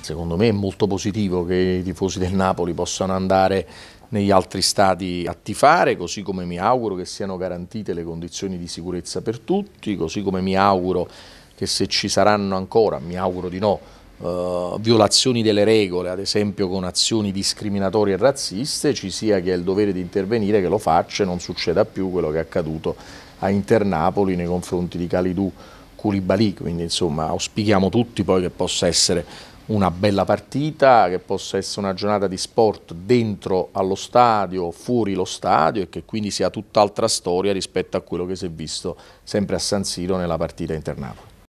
Secondo me è molto positivo che i tifosi del Napoli possano andare negli altri stati a tifare, così come mi auguro che siano garantite le condizioni di sicurezza per tutti, così come mi auguro che se ci saranno ancora, mi auguro di no, eh, violazioni delle regole, ad esempio con azioni discriminatorie e razziste, ci sia chi ha il dovere di intervenire, che lo faccia e non succeda più quello che è accaduto a Internapoli nei confronti di Calidù Koulibaly, quindi insomma auspichiamo tutti poi che possa essere una bella partita, che possa essere una giornata di sport dentro allo stadio, fuori lo stadio e che quindi sia tutt'altra storia rispetto a quello che si è visto sempre a San Siro nella partita internapoli.